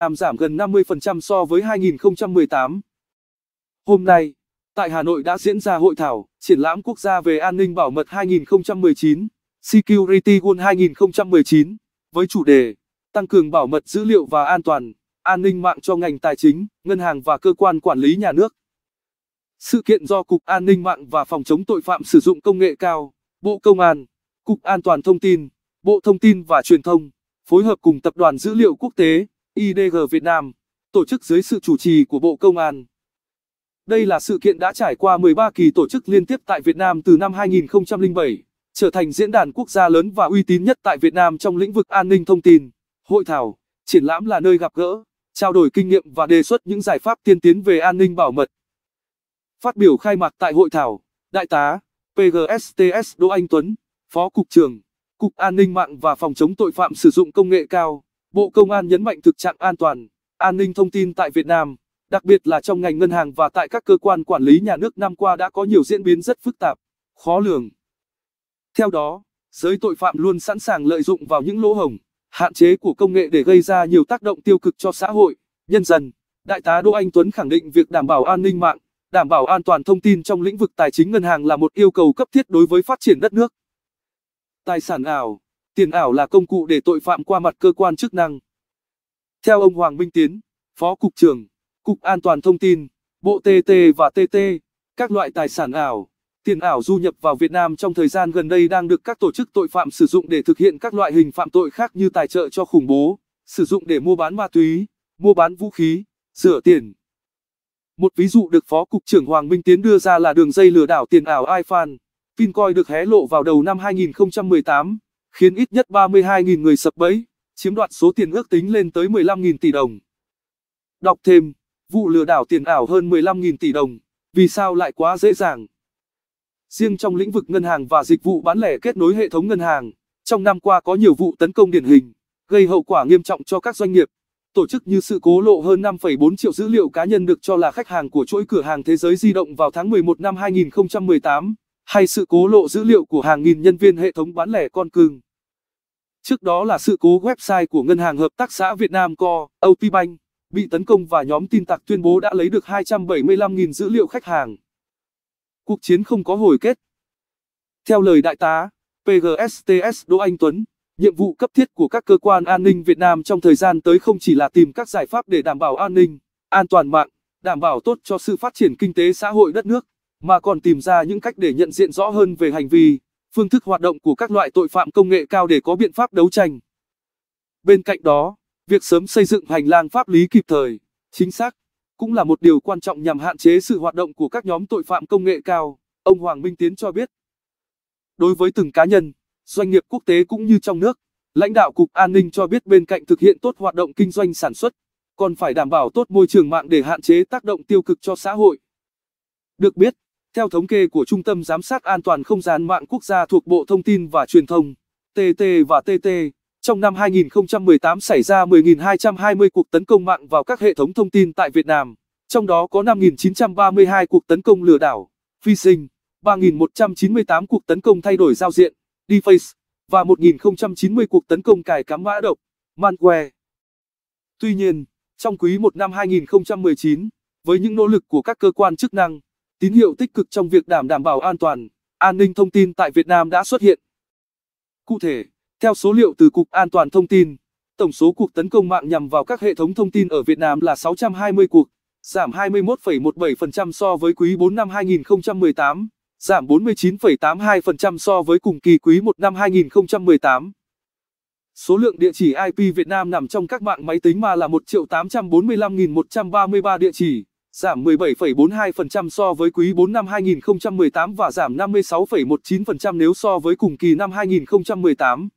Nam giảm gần 50% so với 2018. Hôm nay, tại Hà Nội đã diễn ra hội thảo triển lãm quốc gia về an ninh bảo mật 2019, Security World 2019, với chủ đề Tăng cường bảo mật dữ liệu và an toàn, an ninh mạng cho ngành tài chính, ngân hàng và cơ quan quản lý nhà nước. Sự kiện do Cục An ninh mạng và Phòng chống tội phạm sử dụng công nghệ cao, Bộ Công an, Cục An toàn thông tin, Bộ Thông tin và Truyền thông, phối hợp cùng Tập đoàn Dữ liệu Quốc tế IDG Việt Nam, tổ chức dưới sự chủ trì của Bộ Công an. Đây là sự kiện đã trải qua 13 kỳ tổ chức liên tiếp tại Việt Nam từ năm 2007, trở thành diễn đàn quốc gia lớn và uy tín nhất tại Việt Nam trong lĩnh vực an ninh thông tin. Hội thảo, triển lãm là nơi gặp gỡ, trao đổi kinh nghiệm và đề xuất những giải pháp tiên tiến về an ninh bảo mật. Phát biểu khai mạc tại hội thảo, Đại tá PGSTS Đỗ Anh Tuấn, Phó Cục trưởng, Cục An ninh mạng và Phòng chống tội phạm sử dụng công nghệ cao Bộ Công an nhấn mạnh thực trạng an toàn, an ninh thông tin tại Việt Nam, đặc biệt là trong ngành ngân hàng và tại các cơ quan quản lý nhà nước năm qua đã có nhiều diễn biến rất phức tạp, khó lường. Theo đó, giới tội phạm luôn sẵn sàng lợi dụng vào những lỗ hổng, hạn chế của công nghệ để gây ra nhiều tác động tiêu cực cho xã hội, nhân dân. Đại tá Đỗ Anh Tuấn khẳng định việc đảm bảo an ninh mạng, đảm bảo an toàn thông tin trong lĩnh vực tài chính ngân hàng là một yêu cầu cấp thiết đối với phát triển đất nước. Tài sản ảo tiền ảo là công cụ để tội phạm qua mặt cơ quan chức năng. Theo ông Hoàng Minh Tiến, Phó Cục trưởng, Cục An toàn Thông tin, Bộ TT và TT, các loại tài sản ảo, tiền ảo du nhập vào Việt Nam trong thời gian gần đây đang được các tổ chức tội phạm sử dụng để thực hiện các loại hình phạm tội khác như tài trợ cho khủng bố, sử dụng để mua bán ma túy, mua bán vũ khí, rửa tiền. Một ví dụ được Phó Cục trưởng Hoàng Minh Tiến đưa ra là đường dây lừa đảo tiền ảo iFan, Pincoin được hé lộ vào đầu năm 2018 khiến ít nhất 32.000 người sập bẫy, chiếm đoạt số tiền ước tính lên tới 15.000 tỷ đồng. Đọc thêm, vụ lừa đảo tiền ảo hơn 15.000 tỷ đồng, vì sao lại quá dễ dàng? Riêng trong lĩnh vực ngân hàng và dịch vụ bán lẻ kết nối hệ thống ngân hàng, trong năm qua có nhiều vụ tấn công điển hình, gây hậu quả nghiêm trọng cho các doanh nghiệp. Tổ chức như sự cố lộ hơn 5,4 triệu dữ liệu cá nhân được cho là khách hàng của chuỗi cửa hàng thế giới di động vào tháng 11 năm 2018, hay sự cố lộ dữ liệu của hàng nghìn nhân viên hệ thống bán lẻ con cưng. Trước đó là sự cố website của Ngân hàng Hợp tác xã Việt Nam Co, Opibank, bị tấn công và nhóm tin tặc tuyên bố đã lấy được 275.000 dữ liệu khách hàng. Cuộc chiến không có hồi kết. Theo lời đại tá PGSTS Đỗ Anh Tuấn, nhiệm vụ cấp thiết của các cơ quan an ninh Việt Nam trong thời gian tới không chỉ là tìm các giải pháp để đảm bảo an ninh, an toàn mạng, đảm bảo tốt cho sự phát triển kinh tế xã hội đất nước, mà còn tìm ra những cách để nhận diện rõ hơn về hành vi phương thức hoạt động của các loại tội phạm công nghệ cao để có biện pháp đấu tranh. Bên cạnh đó, việc sớm xây dựng hành lang pháp lý kịp thời, chính xác, cũng là một điều quan trọng nhằm hạn chế sự hoạt động của các nhóm tội phạm công nghệ cao, ông Hoàng Minh Tiến cho biết. Đối với từng cá nhân, doanh nghiệp quốc tế cũng như trong nước, lãnh đạo Cục An ninh cho biết bên cạnh thực hiện tốt hoạt động kinh doanh sản xuất, còn phải đảm bảo tốt môi trường mạng để hạn chế tác động tiêu cực cho xã hội. Được biết, theo thống kê của Trung tâm Giám sát An toàn Không gian mạng quốc gia thuộc Bộ Thông tin và Truyền thông, TT và TT, trong năm 2018 xảy ra 10.220 cuộc tấn công mạng vào các hệ thống thông tin tại Việt Nam, trong đó có 5.932 cuộc tấn công lừa đảo, (phishing), 3.198 cuộc tấn công thay đổi giao diện, deface, và 1.090 cuộc tấn công cài cắm mã độc, malware. Tuy nhiên, trong quý 1 năm 2019, với những nỗ lực của các cơ quan chức năng, Tín hiệu tích cực trong việc đảm đảm bảo an toàn, an ninh thông tin tại Việt Nam đã xuất hiện. Cụ thể, theo số liệu từ Cục An toàn Thông tin, tổng số cuộc tấn công mạng nhằm vào các hệ thống thông tin ở Việt Nam là 620 cuộc, giảm 21,17% so với quý 4 năm 2018, giảm 49,82% so với cùng kỳ quý 1 năm 2018. Số lượng địa chỉ IP Việt Nam nằm trong các mạng máy tính mà là 1.845.133 địa chỉ giảm 17,42% so với quý 4 năm 2018 và giảm 56,19% nếu so với cùng kỳ năm 2018.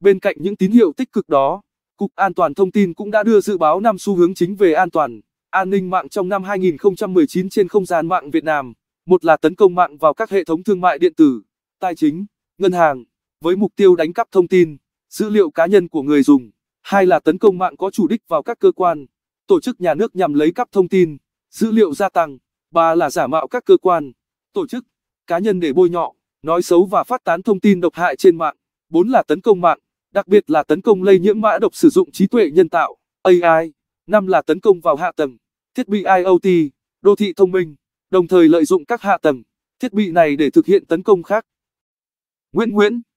Bên cạnh những tín hiệu tích cực đó, Cục An toàn Thông tin cũng đã đưa dự báo năm xu hướng chính về an toàn, an ninh mạng trong năm 2019 trên không gian mạng Việt Nam. Một là tấn công mạng vào các hệ thống thương mại điện tử, tài chính, ngân hàng, với mục tiêu đánh cắp thông tin, dữ liệu cá nhân của người dùng. Hai là tấn công mạng có chủ đích vào các cơ quan, tổ chức nhà nước nhằm lấy cắp thông tin, dữ liệu gia tăng, ba là giả mạo các cơ quan, tổ chức, cá nhân để bôi nhọ, nói xấu và phát tán thông tin độc hại trên mạng, bốn là tấn công mạng, đặc biệt là tấn công lây nhiễm mã độc sử dụng trí tuệ nhân tạo, AI, năm là tấn công vào hạ tầng, thiết bị IoT, đô thị thông minh, đồng thời lợi dụng các hạ tầng, thiết bị này để thực hiện tấn công khác. Nguyễn Nguyễn